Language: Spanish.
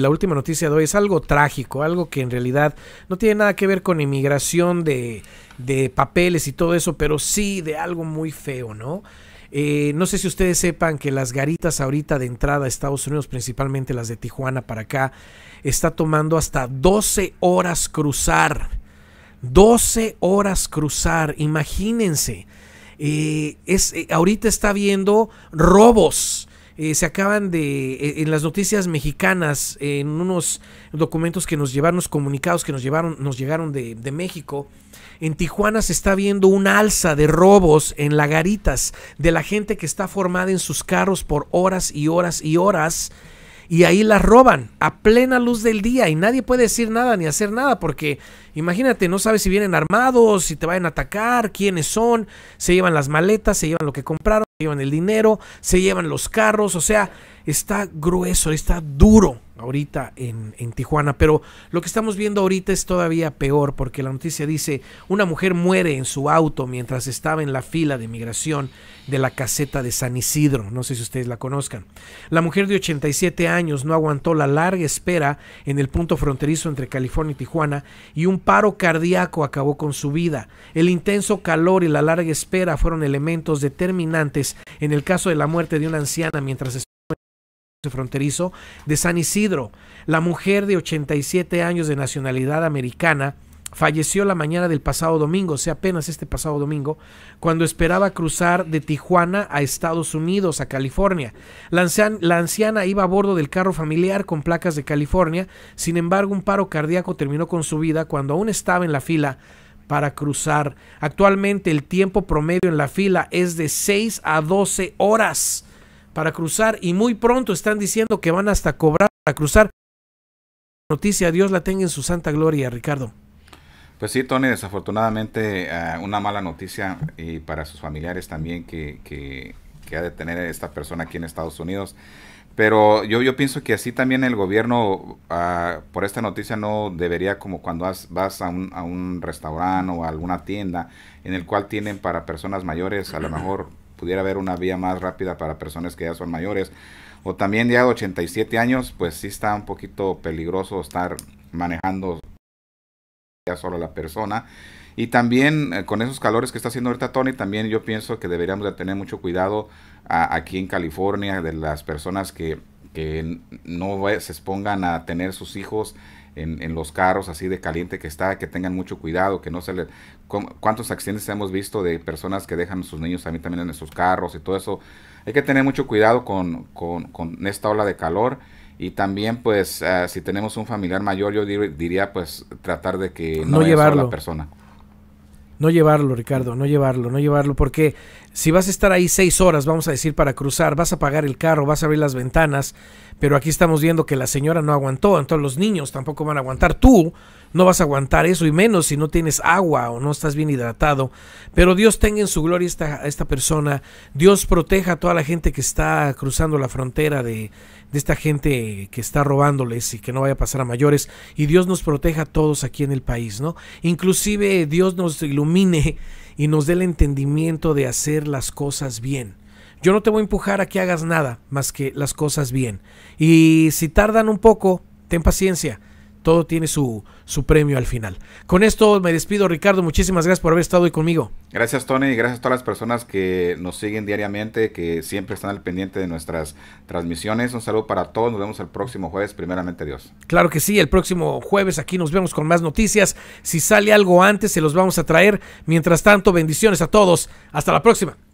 la última noticia de hoy es algo trágico, algo que en realidad no tiene nada que ver con inmigración de, papeles y todo eso, pero sí de algo muy feo, ¿no? Eh, no sé si ustedes sepan que las garitas ahorita de entrada a Estados Unidos, principalmente las de Tijuana para acá, está tomando hasta 12 horas cruzar. 12 horas cruzar, imagínense. Eh, es, eh, ahorita está viendo robos, eh, se acaban de, eh, en las noticias mexicanas, en unos documentos que nos llevaron, los comunicados que nos llevaron, nos llegaron de, de México, en Tijuana se está viendo un alza de robos en lagaritas de la gente que está formada en sus carros por horas y horas y horas y ahí las roban a plena luz del día y nadie puede decir nada ni hacer nada porque imagínate, no sabes si vienen armados, si te vayan a atacar, quiénes son, se llevan las maletas, se llevan lo que compraron, se llevan el dinero, se llevan los carros, o sea, está grueso, está duro ahorita en, Tijuana, pero lo que estamos viendo ahorita es todavía peor porque la noticia dice una mujer muere en su auto mientras estaba en la fila de migración de la caseta de San Isidro, no sé si ustedes la conozcan. La mujer de 87 años no aguantó la larga espera en el punto fronterizo entre California y Tijuana y un paro cardíaco acabó con su vida. El intenso calor y la larga espera fueron elementos determinantes en el caso de la muerte de una anciana mientras fronterizo de San Isidro. La mujer de 87 años de nacionalidad americana falleció la mañana del pasado domingo, o sea, apenas este pasado domingo, cuando esperaba cruzar de Tijuana a Estados Unidos, a California. la anciana iba a bordo del carro familiar con placas de California, sin embargo, un paro cardíaco terminó con su vida cuando aún estaba en la fila para cruzar. Actualmente el tiempo promedio en la fila es de 6 a 12 horas para cruzar y muy pronto están diciendo que van hasta cobrar para cruzar. Noticia, Dios la tenga en su santa gloria, Ricardo. Pues sí, Tony, desafortunadamente ah, una mala noticia y para sus familiares también que, ha de tener esta persona aquí en Estados Unidos. Pero yo, yo pienso que así también el gobierno, ah, por esta noticia, no debería como cuando vas a un, a un restaurante o a alguna tienda en el cual tienen para personas mayores a lo mejor pudiera haber una vía más rápida para personas que ya son mayores. O también ya de 87 años, pues sí está un poquito peligroso estar manejando ya solo la persona. Y también eh, con esos calores que está haciendo ahorita Tony, también yo pienso que deberíamos de tener mucho cuidado aquí en California de las personas que, que no se expongan a tener sus hijos en, los carros así de caliente que está, que tengan mucho cuidado, que no se le... ¿Cuántos accidentes hemos visto de personas que dejan a sus niños también, también en sus carros y todo eso? Hay que tener mucho cuidado con, con, con esta ola de calor. Y también, pues, eh, si tenemos un familiar mayor, yo diría, pues, tratar de que no, no la persona. No llevarlo, Ricardo, no llevarlo, no llevarlo, porque si vas a estar ahí seis horas, vamos a decir, para cruzar, vas a pagar el carro, vas a abrir las ventanas, pero aquí estamos viendo que la señora no aguantó, entonces los niños tampoco van a aguantar, tú no vas a aguantar eso, y menos si no tienes agua o no estás bien hidratado, pero Dios tenga en su gloria a esta persona, Dios proteja a toda la gente que está cruzando la frontera de, de esta gente que está robándoles y que no vaya a pasar a mayores, y Dios nos proteja a todos aquí en el país, ¿no? Inclusive Dios nos ilumina y nos dé el entendimiento de hacer las cosas bien. Yo no te voy a empujar a que hagas nada más que las cosas bien. Y si tardan un poco, ten paciencia todo tiene su, su premio al final. Con esto me despido, Ricardo. Muchísimas gracias por haber estado hoy conmigo. Gracias, Tony, y gracias a todas las personas que nos siguen diariamente, que siempre están al pendiente de nuestras transmisiones. Un saludo para todos. Nos vemos el próximo jueves, primeramente Dios. Claro que sí, el próximo jueves aquí nos vemos con más noticias. Si sale algo antes, se los vamos a traer. Mientras tanto, bendiciones a todos. Hasta la próxima.